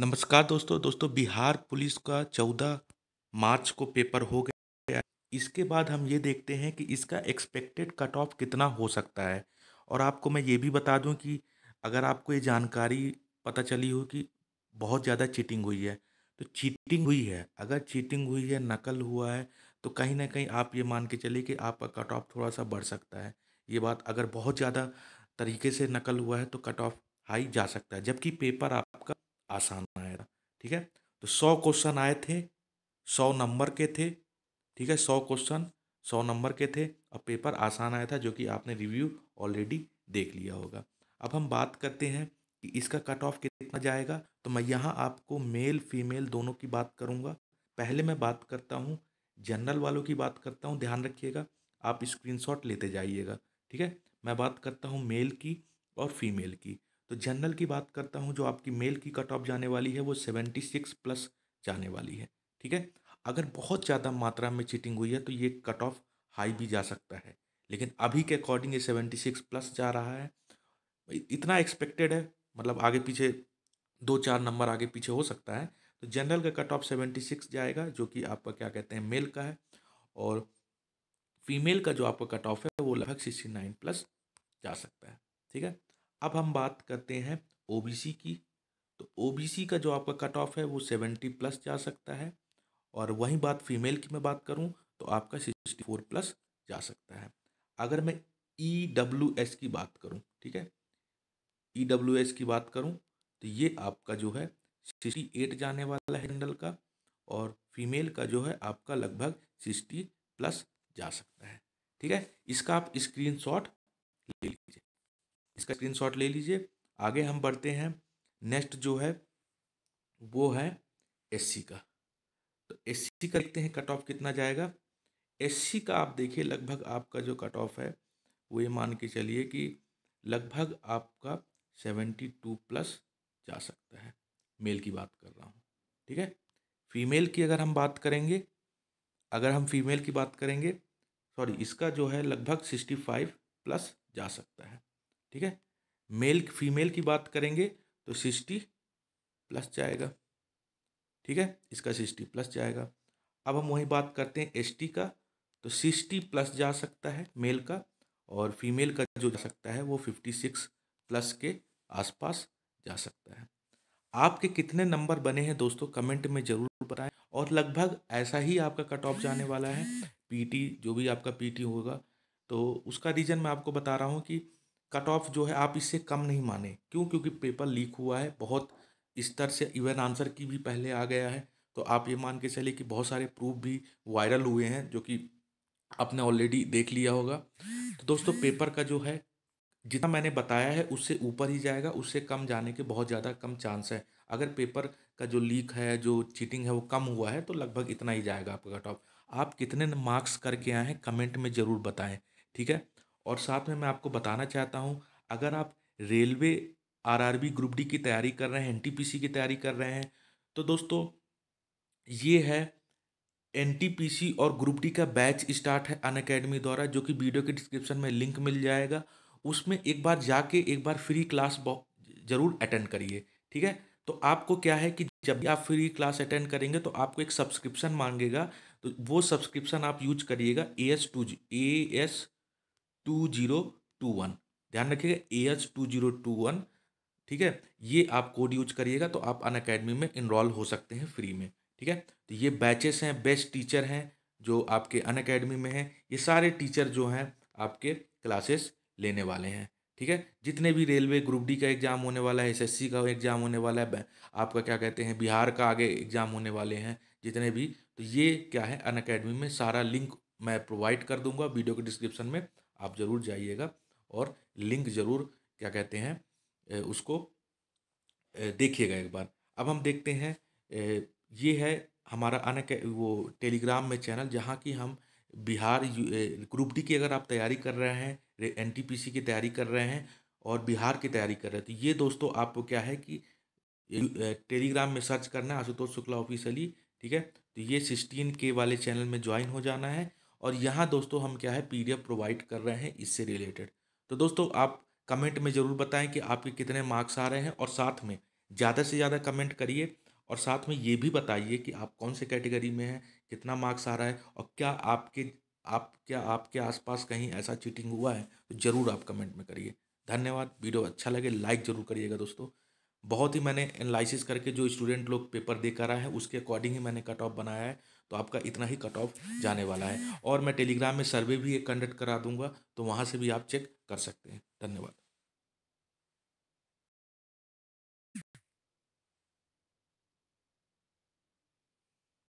नमस्कार दोस्तों दोस्तों बिहार पुलिस का चौदह मार्च को पेपर हो गया इसके बाद हम ये देखते हैं कि इसका एक्सपेक्टेड कट ऑफ कितना हो सकता है और आपको मैं ये भी बता दूं कि अगर आपको ये जानकारी पता चली हो कि बहुत ज़्यादा चीटिंग हुई है तो चीटिंग हुई है अगर चीटिंग हुई है नकल हुआ है तो कहीं ना कहीं आप ये मान के चलिए कि आपका कट ऑफ थोड़ा सा बढ़ सकता है ये बात अगर बहुत ज़्यादा तरीके से नकल हुआ है तो कट ऑफ हाई जा सकता है जबकि पेपर आपका आसान आएगा था ठीक है तो सौ क्वेश्चन आए थे सौ नंबर के थे ठीक है सौ क्वेश्चन सौ नंबर के थे अब पेपर आसान आया था जो कि आपने रिव्यू ऑलरेडी देख लिया होगा अब हम बात करते हैं कि इसका कट ऑफ कितना जाएगा तो मैं यहाँ आपको मेल फीमेल दोनों की बात करूँगा पहले मैं बात करता हूँ जनरल वालों की बात करता हूँ ध्यान रखिएगा आप स्क्रीनशॉट लेते जाइएगा ठीक है मैं बात करता हूँ मेल की और फीमेल की तो जनरल की बात करता हूँ जो आपकी मेल की कट ऑफ जाने वाली है वो सेवेंटी सिक्स प्लस जाने वाली है ठीक है अगर बहुत ज़्यादा मात्रा में चीटिंग हुई है तो ये कट ऑफ हाई भी जा सकता है लेकिन अभी के अकॉर्डिंग ये सेवेंटी सिक्स प्लस जा रहा है इतना एक्सपेक्टेड है मतलब आगे पीछे दो चार नंबर आगे पीछे हो सकता है तो जनरल का कट ऑफ सेवेंटी सिक्स जाएगा जो कि आपका क्या कहते हैं मेल का है और फीमेल का जो आपका कट ऑफ है वो लगभग सिक्सटी नाइन प्लस जा सकता है ठीक है अब हम बात करते हैं ओबीसी की तो ओबीसी का जो आपका कट ऑफ है वो सेवेंटी प्लस जा सकता है और वहीं बात फीमेल की मैं बात करूँ तो आपका सिक्सटी फोर प्लस जा सकता है अगर मैं ई डब्ल्यू एस की बात करूँ ठीक है ई डब्ल्यू एस की बात करूँ तो ये आपका जो है सिक्सटी एट जाने वाला है जनरल का और फीमेल का जो है आपका लगभग सिक्सटी प्लस जा सकता है ठीक है इसका आप स्क्रीन ले लीजिए इसका स्क्रीनशॉट ले लीजिए आगे हम बढ़ते हैं नेक्स्ट जो है वो है एस का तो सी का देखते हैं कट ऑफ कितना जाएगा एस का आप देखिए लगभग आपका जो कट ऑफ है वो ये मान के चलिए कि लगभग आपका सेवेंटी टू प्लस जा सकता है मेल की बात कर रहा हूँ ठीक है फीमेल की अगर हम बात करेंगे अगर हम फीमेल की बात करेंगे सॉरी इसका जो है लगभग सिक्सटी फाइव प्लस जा सकता है ठीक है मेल फीमेल की बात करेंगे तो सिक्सटी प्लस जाएगा ठीक है इसका सिक्सटी प्लस जाएगा अब हम वही बात करते हैं एसटी का तो सिक्सटी प्लस जा सकता है मेल का और फीमेल का जो जा सकता है वो फिफ्टी सिक्स प्लस के आसपास जा सकता है आपके कितने नंबर बने हैं दोस्तों कमेंट में ज़रूर बताएं और लगभग ऐसा ही आपका कट ऑफ जाने वाला है पीटी जो भी आपका पीटी होगा तो उसका रीज़न मैं आपको बता रहा हूँ कि कट ऑफ जो है आप इससे कम नहीं माने क्यों क्योंकि पेपर लीक हुआ है बहुत स्तर से इवन आंसर की भी पहले आ गया है तो आप ये मान के चलिए कि बहुत सारे प्रूफ भी वायरल हुए हैं जो कि आपने ऑलरेडी देख लिया होगा तो दोस्तों पेपर का जो है जितना मैंने बताया है उससे ऊपर ही जाएगा उससे कम जाने के बहुत ज़्यादा कम चांस है अगर पेपर का जो लीक है जो चीटिंग है वो कम हुआ है तो लगभग इतना ही जाएगा आपका कट ऑफ आप कितने मार्क्स करके आए हैं कमेंट में ज़रूर बताएं ठीक है और साथ में मैं आपको बताना चाहता हूँ अगर आप रेलवे आरआरबी ग्रुप डी की तैयारी कर रहे हैं एनटीपीसी की तैयारी कर रहे हैं तो दोस्तों ये है एनटीपीसी और ग्रुप डी का बैच स्टार्ट है अन अकेडमी द्वारा जो कि वीडियो के डिस्क्रिप्शन में लिंक मिल जाएगा उसमें एक बार जाके एक बार फ्री क्लास ज़रूर अटेंड करिए ठीक है तो आपको क्या है कि जब भी आप फ्री क्लास अटेंड करेंगे तो आपको एक सब्सक्रिप्शन मांगेगा तो वो सब्सक्रिप्शन आप यूज करिएगा A S two G A S two zero two one ध्यान रखिएगा A H two zero two one ठीक है ये आप कोड यूज करिएगा तो आप अन अकेडमी में इनरोल हो सकते हैं फ्री में ठीक है तो ये बैचेस हैं बेस्ट टीचर हैं जो आपके अन अकेडमी में हैं ये सारे टीचर जो हैं आपके क्लासेस लेने वाले हैं ठीक है जितने भी रेलवे ग्रुप डी का एग्ज़ाम होने वाला है एसएससी का एग्ज़ाम होने वाला है आपका क्या कहते हैं बिहार का आगे एग्ज़ाम होने वाले हैं जितने भी तो ये क्या है अन अकेडमी में सारा लिंक मैं प्रोवाइड कर दूंगा वीडियो के डिस्क्रिप्शन में आप ज़रूर जाइएगा और लिंक ज़रूर क्या कहते हैं उसको देखिएगा एक बार अब हम देखते हैं ये है हमारा अन वो टेलीग्राम में चैनल जहाँ की हम बिहार ग्रुप डी की अगर आप तैयारी कर रहे हैं एन टी पी सी की तैयारी कर रहे हैं और बिहार की तैयारी कर रहे हैं तो ये दोस्तों आपको क्या है कि टेलीग्राम में सर्च करना है आशुतोष शुक्ला ऑफिशियली ठीक है तो ये सिक्सटीन के वाले चैनल में ज्वाइन हो जाना है और यहाँ दोस्तों हम क्या है पीडीएफ प्रोवाइड कर रहे हैं इससे रिलेटेड तो दोस्तों आप कमेंट में ज़रूर बताएं कि आपके कितने मार्क्स आ रहे हैं और साथ में ज़्यादा से ज़्यादा कमेंट करिए और साथ में ये भी बताइए कि आप कौन से कैटेगरी में हैं कितना मार्क्स आ रहा है और क्या आपके आप क्या आपके आसपास कहीं ऐसा चीटिंग हुआ है तो ज़रूर आप कमेंट में करिए धन्यवाद वीडियो अच्छा लगे लाइक ज़रूर करिएगा दोस्तों बहुत ही मैंने एनालिसिस करके जो स्टूडेंट लोग पेपर दे कर आए हैं उसके अकॉर्डिंग ही मैंने कट ऑफ बनाया है तो आपका इतना ही कट ऑफ जाने वाला है और मैं टेलीग्राम में सर्वे भी एक कंडक्ट करा दूंगा तो वहाँ से भी आप चेक कर सकते हैं धन्यवाद